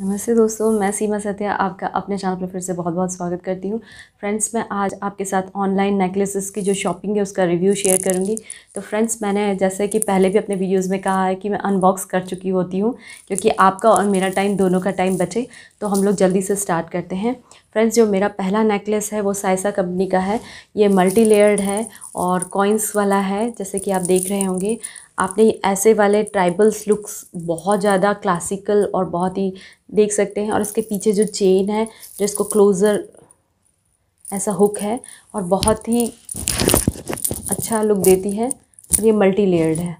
नमस्ते दोस्तों मैं सीमा सत्या आपका अपने चैनल पर फिर से बहुत बहुत स्वागत करती हूँ फ्रेंड्स मैं आज आपके साथ ऑनलाइन नेकलेसेस की जो शॉपिंग है उसका रिव्यू शेयर करूँगी तो फ्रेंड्स मैंने जैसे कि पहले भी अपने वीडियोस में कहा है कि मैं अनबॉक्स कर चुकी होती हूँ क्योंकि आपका और मेरा टाइम दोनों का टाइम बचे तो हम लोग जल्दी से स्टार्ट करते हैं फ्रेंड्स जो मेरा पहला नेकलेस है वो साइसा कंपनी का है ये मल्टी लेयर्ड है और कॉइन्स वाला है जैसे कि आप देख रहे होंगे आपने ऐसे वाले ट्राइबल्स लुक्स बहुत ज़्यादा क्लासिकल और बहुत ही देख सकते हैं और इसके पीछे जो चेन है जो इसको क्लोज़र ऐसा हुक है और बहुत ही अच्छा लुक देती है और ये मल्टी लेयर्ड है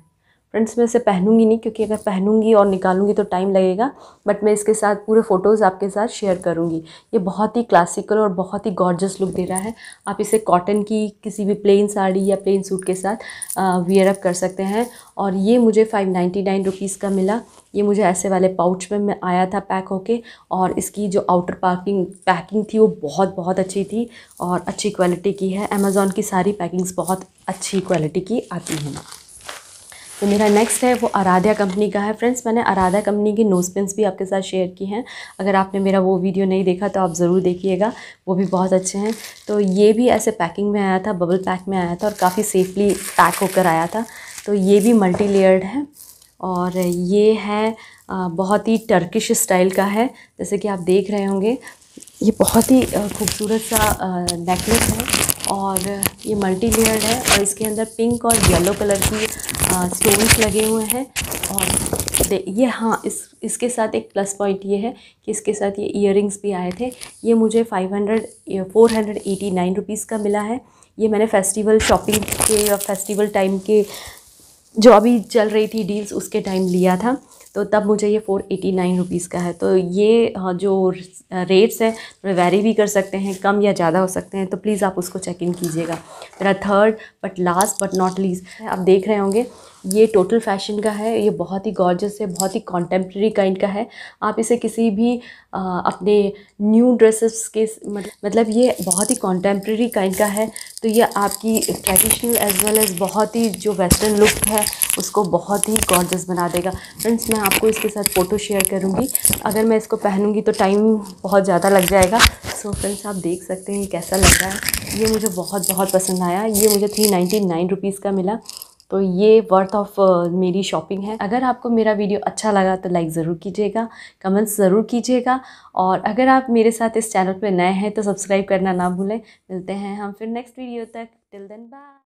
फ्रेंड्स मैं इसे पहनूंगी नहीं क्योंकि अगर पहनूंगी और निकालूंगी तो टाइम लगेगा बट मैं इसके साथ पूरे फ़ोटोज़ आपके साथ शेयर करूंगी ये बहुत ही क्लासिकल और बहुत ही गॉर्जस लुक दे रहा है आप इसे कॉटन की किसी भी प्लेन साड़ी या प्लेन सूट के साथ वियर अप कर सकते हैं और ये मुझे फ़ाइव नाइन्टी नाइन रुपीज़ का मिला ये मुझे ऐसे वाले पाउच में मैं आया था पैक होके और इसकी जो आउटर पैकिंग पैकिंग थी वो बहुत बहुत अच्छी थी और अच्छी क्वालिटी की है अमेज़ॉन की सारी पैकिंग्स बहुत अच्छी क्वालिटी की आती हैं तो मेरा नेक्स्ट है वो आराध्या कंपनी का है फ्रेंड्स मैंने आराध्या कंपनी की नोज पिन्स भी आपके साथ शेयर की हैं अगर आपने मेरा वो वीडियो नहीं देखा तो आप ज़रूर देखिएगा वो भी बहुत अच्छे हैं तो ये भी ऐसे पैकिंग में आया था बबल पैक में आया था और काफ़ी सेफली पैक होकर आया था तो ये भी मल्टी लेयर्ड है और ये है बहुत ही टर्किश स्टाइल का है जैसे कि आप देख रहे होंगे ये बहुत ही खूबसूरत सा नेकलेस है और ये मल्टी लेयर्ड है और इसके अंदर पिंक और येलो कलर की स्टोन्स लगे हुए हैं और ये हाँ इस इसके साथ एक प्लस पॉइंट ये है कि इसके साथ ये इयरिंग्स भी आए थे ये मुझे five hundred four hundred eighty nine rupees का मिला है ये मैंने फेस्टिवल शॉपिंग के फेस्टिवल टाइम के जो अभी चल रही थी डील्स उसके टाइम लिया था तो तब मुझे ये फ़ोर एटी नाइन रुपीज़ का है तो ये हाँ, जो रेट्स हैं थोड़े वेरी भी कर सकते हैं कम या ज़्यादा हो सकते हैं तो प्लीज़ आप उसको चेक इन कीजिएगा मेरा third but last but not least आप देख रहे होंगे ये टोटल फैशन का है ये बहुत ही गॉर्जस है बहुत ही कॉन्टेम्प्रेरी काइंड का है आप इसे किसी भी आ, अपने न्यू ड्रेसेस के मतलब ये बहुत ही कॉन्टेम्प्रेरी काइंड का है तो ये आपकी ट्रेडिशनल एज वेल एज़ बहुत ही जो वेस्टर्न लुक है उसको बहुत ही गॉर्जस बना देगा फ्रेंड्स मैं आपको इसके साथ फ़ोटो शेयर करूँगी अगर मैं इसको पहनूँगी तो टाइम बहुत ज़्यादा लग जाएगा सो so फ्रेंड्स आप देख सकते हैं कैसा लग रहा है ये मुझे बहुत बहुत पसंद आया ये मुझे थ्री नाइन्टी नाइन रुपीज़ का मिला तो ये वर्थ ऑफ मेरी शॉपिंग है अगर आपको मेरा वीडियो अच्छा लगा तो लाइक ज़रूर कीजिएगा कमेंट्स ज़रूर कीजिएगा और अगर आप मेरे साथ इस चैनल पर नए हैं तो सब्सक्राइब करना ना भूलें मिलते हैं हम फिर नेक्स्ट वीडियो तक टिल देन बाय